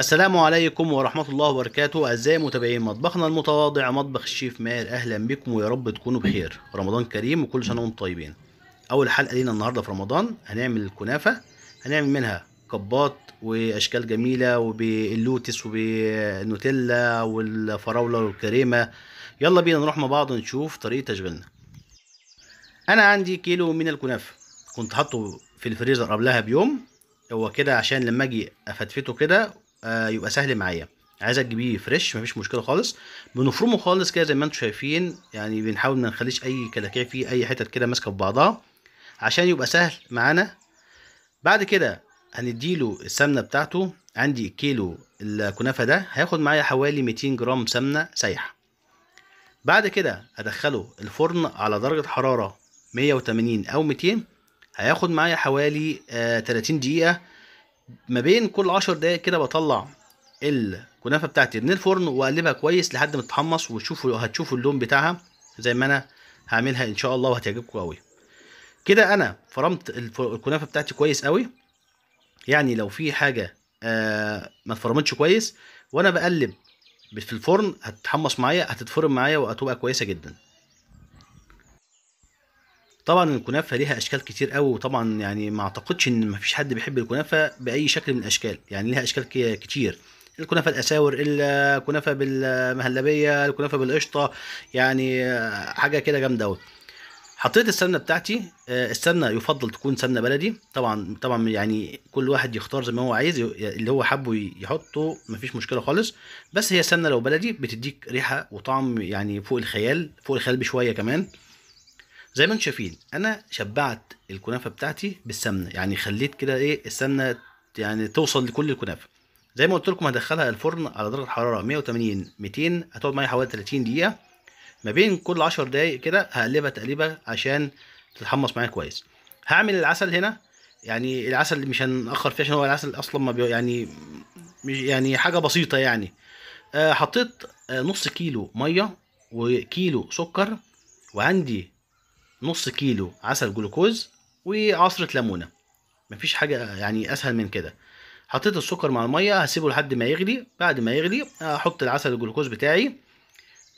السلام عليكم ورحمة الله وبركاته أعزائي متابعين مطبخنا المتواضع مطبخ الشيف ماهر أهلا بكم ويا رب تكونوا بخير رمضان كريم وكل سنة وانتم طيبين أول حلقة لينا النهاردة في رمضان هنعمل الكنافة هنعمل منها كبات وأشكال جميلة وباللوتس وبالنوتيلا والفراولة والكريمة يلا بينا نروح مع بعض نشوف طريقة تشغيلنا أنا عندي كيلو من الكنافة كنت حاطه في الفريزر قبلها بيوم هو كده عشان لما اجي افتفته كده آه، يبقى سهل معايا عايزك تجيبيه فريش مفيش مشكله خالص بنفرمه خالص كده زي ما انتم شايفين يعني بنحاول ما نخليش اي كلاكيع فيه اي حتت كده ماسكه في بعضها عشان يبقى سهل معانا بعد كده هنديله السمنه بتاعته عندي كيلو الكنافه ده هياخد معايا حوالي 200 جرام سمنه سايحه بعد كده ادخله الفرن على درجه حراره 180 او 200 هياخد معايا حوالي 30 آه، دقيقه ما بين كل 10 دقايق كده بطلع الكنافه بتاعتي من الفرن واقلبها كويس لحد ما تتحمص وتشوفوا هتشوفوا اللون بتاعها زي ما انا هعملها ان شاء الله وهتعجبكم قوي كده انا فرمت الكنافه بتاعتي كويس قوي يعني لو في حاجه آه ما اتفرمتش كويس وانا بقلب في الفرن هتتحمص معايا هتتفرم معايا وهتبقى كويسه جدا طبعا الكنافه ليها اشكال كتير قوي وطبعا يعني ما اعتقدش ان ما فيش حد بيحب الكنافه باي شكل من الاشكال يعني ليها اشكال كتير الكنافه الاساور الكنافه بالمهلبيه الكنافه بالقشطه يعني حاجه كده جامده قوي حطيت السمنه بتاعتي آه، السمنه يفضل تكون سمنه بلدي طبعا طبعا يعني كل واحد يختار زي ما هو عايز اللي هو حابه يحطه مفيش مشكله خالص بس هي السمنه لو بلدي بتديك ريحه وطعم يعني فوق الخيال فوق الخيال بشويه كمان زي ما انتم شايفين انا شبعت الكنافه بتاعتي بالسمنه يعني خليت كده ايه السمنه يعني توصل لكل الكنافه زي ما قلت لكم هدخلها الفرن على درجه حراره 180 200 هتقعد معايا حوالي 30 دقيقه ما بين كل 10 دقايق كده هقلبها تقليبه عشان تتحمص معايا كويس هعمل العسل هنا يعني العسل مش هنأخر فيه عشان هو العسل اصلا ما بي يعني مش يعني حاجه بسيطه يعني آه، حطيت آه، نص كيلو ميه وكيلو سكر وعندي نص كيلو عسل جلوكوز وعصرة ليمونة مفيش حاجة يعني أسهل من كده حطيت السكر مع المية هسيبه لحد ما يغلي بعد ما يغلي هحط العسل الجلوكوز بتاعي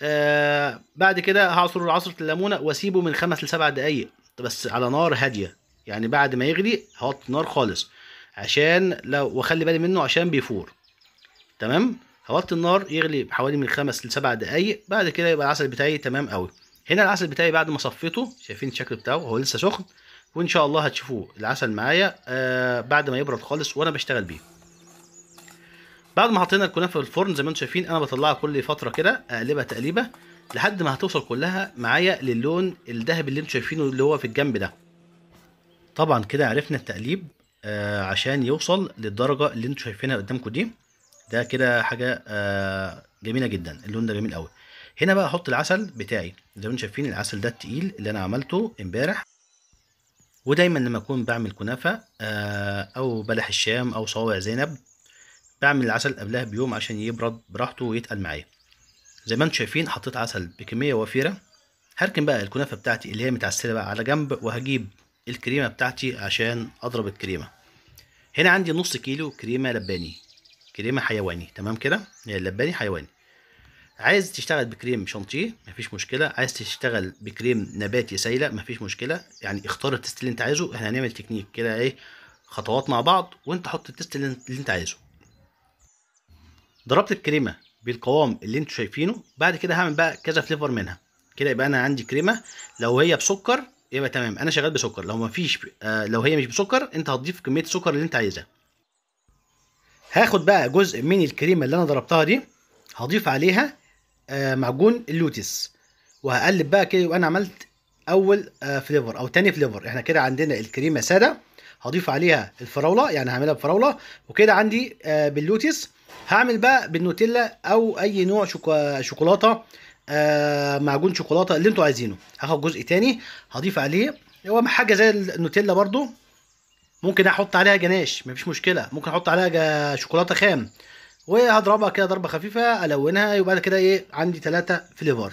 آه بعد كده هعصر عصرة الليمونة واسيبه من خمس لسبع دقايق بس على نار هادية يعني بعد ما يغلي هحط نار خالص عشان لو واخلي بالي منه عشان بيفور تمام هوطي النار يغلي حوالي من خمس لسبع دقايق بعد كده يبقى العسل بتاعي تمام قوي هنا العسل بتاعي بعد ما صفيته شايفين الشكل بتاعه هو لسه سخن وان شاء الله هتشوفوه العسل معايا آه بعد ما يبرد خالص وانا بشتغل بيه بعد ما حطينا الكنافه في الفرن زي ما انتم شايفين انا بطلعها كل فتره كده اقلبها تقليبه لحد ما هتوصل كلها معايا للون الذهبي اللي انتم شايفينه اللي هو في الجنب ده طبعا كده عرفنا التقليب آه عشان يوصل للدرجه اللي انتم شايفينها قدامكم دي ده كده حاجه آه جميله جدا اللون ده جميل قوي هنا بقى احط العسل بتاعي زي ما انتم شايفين العسل ده التقيل اللي انا عملته امبارح ودايما لما اكون بعمل كنافه آه، او بلح الشام او صوابع زينب بعمل العسل قبلها بيوم عشان يبرد براحته ويتقل معايا زي ما انتم شايفين حطيت عسل بكميه وفيره هركن بقى الكنافه بتاعتي اللي هي متعسله بقى على جنب وهجيب الكريمه بتاعتي عشان اضرب الكريمه هنا عندي نص كيلو كريمه لباني كريمه حيواني تمام كده اللباني يعني حيواني عايز تشتغل بكريم شانتيه مفيش مشكله عايز تشتغل بكريم نباتي سايله مفيش مشكله يعني اختار التست اللي انت عايزه احنا هنعمل تكنيك كده ايه خطوات مع بعض وانت حط التست اللي انت عايزه ضربت الكريمه بالقوام اللي انتوا شايفينه بعد كده هعمل بقى كذا فليفر منها كده يبقى انا عندي كريمه لو هي بسكر يبقى تمام انا شغال بسكر لو مفيش آه لو هي مش بسكر انت هتضيف كميه السكر اللي انت عايزها هاخد بقى جزء من الكريمه اللي انا ضربتها دي هضيف عليها آه، معجون اللوتس وهقلب بقى كده يبقى انا عملت اول فليفر آه، او تاني فليفر احنا كده عندنا الكريمه ساده هضيف عليها الفراوله يعني هعملها بفراوله وكده عندي آه، باللوتس هعمل بقى بالنوتيلا او اي نوع شوكولاته معجون شوكولاته اللي انتوا عايزينه هاخد جزء تاني هضيف عليه هو حاجه زي النوتيلا برضو ممكن احط عليها جناش مفيش مشكله ممكن احط عليها شوكولاته خام وهضربها كده ضربه خفيفه الونها وبعد كده ايه عندي ثلاثه فليفر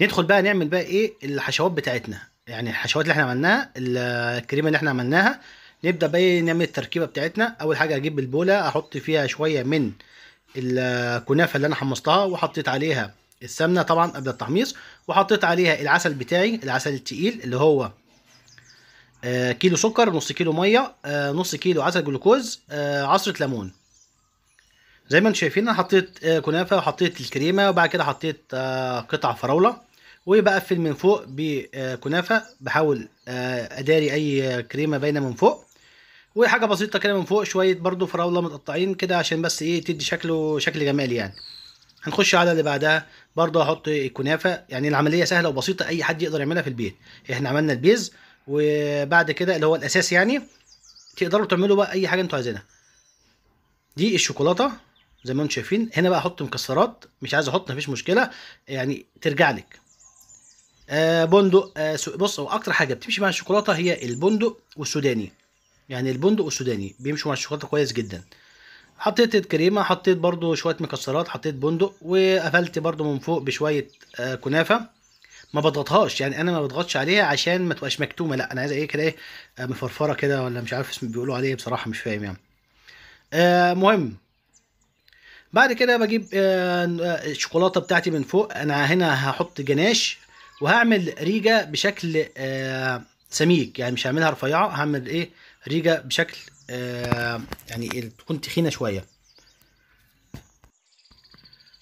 ندخل بقى نعمل بقى ايه الحشوات بتاعتنا يعني الحشوات اللي احنا عملناها الكريمه اللي احنا عملناها نبدا بقى إيه، نعمل التركيبه بتاعتنا اول حاجه اجيب البوله احط فيها شويه من الكنافه اللي انا حمصتها وحطيت عليها السمنه طبعا قبل التحميص وحطيت عليها العسل بتاعي العسل التقيل اللي هو آه، كيلو سكر نص كيلو ميه آه، نص كيلو عسل جلوكوز آه، عصره ليمون زي ما انتم شايفين انا حطيت كنافه وحطيت الكريمه وبعد كده حطيت قطع فراوله وبقفل من فوق بكنافه بحاول اداري اي كريمه باينه من فوق وحاجه بسيطه كده من فوق شويه برضو فراوله متقطعين كده عشان بس ايه تدي شكله شكل جمالي يعني هنخش على اللي بعدها برضه هحط الكنافه يعني العمليه سهله وبسيطه اي حد يقدر يعملها في البيت احنا عملنا البيز وبعد كده اللي هو الاساس يعني تقدروا تعملوا بقى اي حاجه انتوا عايزينها دي الشوكولاته زي ما انتم شايفين هنا بقى احط مكسرات مش عايز احط مفيش مشكله يعني ترجع لك آه بندق آه بص هو اكتر حاجه بتمشي مع الشوكولاته هي البندق والسوداني يعني البندق والسوداني بيمشوا مع الشوكولاته كويس جدا حطيت الكريمه حطيت برضو شويه مكسرات حطيت بندق وقفلت برضو من فوق بشويه آه كنافه ما بضغطهاش يعني انا ما بضغطش عليها عشان ما تبقاش مكتومه لا انا عايز ايه كده ايه آه، مفرفره كده ولا مش عارف اسم بيقولوا عليه إيه بصراحه مش فاهم يعني آه، مهم بعد كده بجيب آه، الشوكولاته بتاعتي من فوق انا هنا هحط جناش وهعمل ريجه بشكل سميك يعني مش هعملها رفيعه هعمل ايه ريجه بشكل يعني تكون تخينه شويه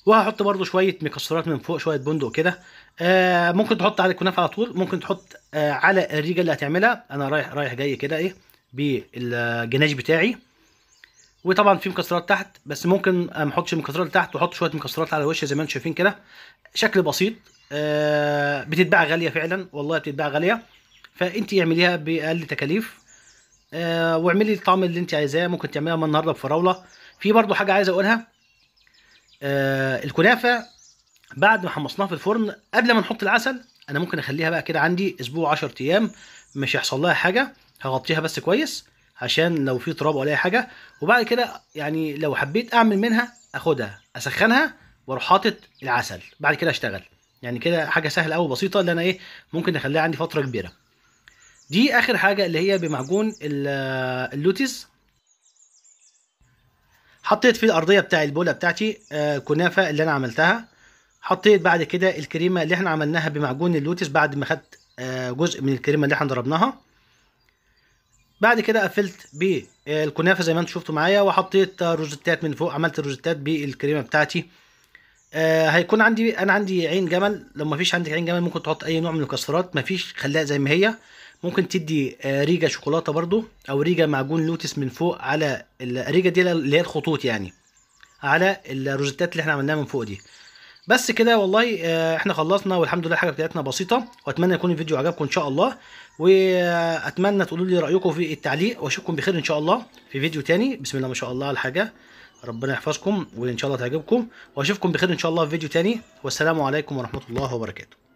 وهحط برضو شويه مكسرات من فوق شويه بندق كده آه، ممكن تحط على الكنافه على طول ممكن تحط آه، على الريجه اللي هتعملها انا رايح رايح جاي كده ايه بالجناش بتاعي وطبعا في مكسرات تحت بس ممكن ما احطش المكسرات تحت واحط شويه مكسرات على الوش زي ما انتم شايفين كده شكل بسيط آه، بتتباع غاليه فعلا والله بتتباع غاليه فانت اعمليها باقل تكاليف واعملي الطعم اللي انت عايزاه ممكن تعملها النهارده بفراوله في برضو حاجه عايز اقولها الكنافه بعد ما حمصناها في الفرن قبل ما نحط العسل انا ممكن اخليها بقى كده عندي اسبوع 10 ايام مش هيحصل لها حاجه هغطيها بس كويس عشان لو في تراب ولا اي حاجه وبعد كده يعني لو حبيت اعمل منها اخدها اسخنها واروح حاطط العسل بعد كده اشتغل يعني كده حاجه سهله قوي بسيطه اللي انا ايه ممكن اخليها عندي فتره كبيره دي اخر حاجه اللي هي بمعجون اللوتس حطيت فيه الارضيه بتاع البوله بتاعتي آه، كنافه اللي انا عملتها حطيت بعد كده الكريمه اللي احنا عملناها بمعجون اللوتس بعد ما خدت آه، جزء من الكريمه اللي احنا ضربناها بعد كده قفلت بالكنافه زي ما انتم شفتوا معايا وحطيت روزتات من فوق عملت روزتات بالكريمه بتاعتي آه، هيكون عندي انا عندي عين جمل لو ما فيش عندك عين جمل ممكن تحط اي نوع من المكسرات ما فيش خليها زي ما هي ممكن تدي ريجا آه، ريجه شوكولاته برضو او ريجه معجون لوتس من فوق على الريجه دي اللي هي الخطوط يعني على الروزتات اللي احنا عملناها من فوق دي بس كده والله آه، احنا خلصنا والحمد لله الحاجه بتاعتنا بسيطه واتمنى يكون الفيديو عجبكم ان شاء الله واتمنى تقولوا لي رايكم في التعليق واشوفكم بخير ان شاء الله في فيديو تاني بسم الله ما شاء الله على الحاجه ربنا يحفظكم وان شاء الله تعجبكم واشوفكم بخير ان شاء الله في فيديو تاني والسلام عليكم ورحمه الله وبركاته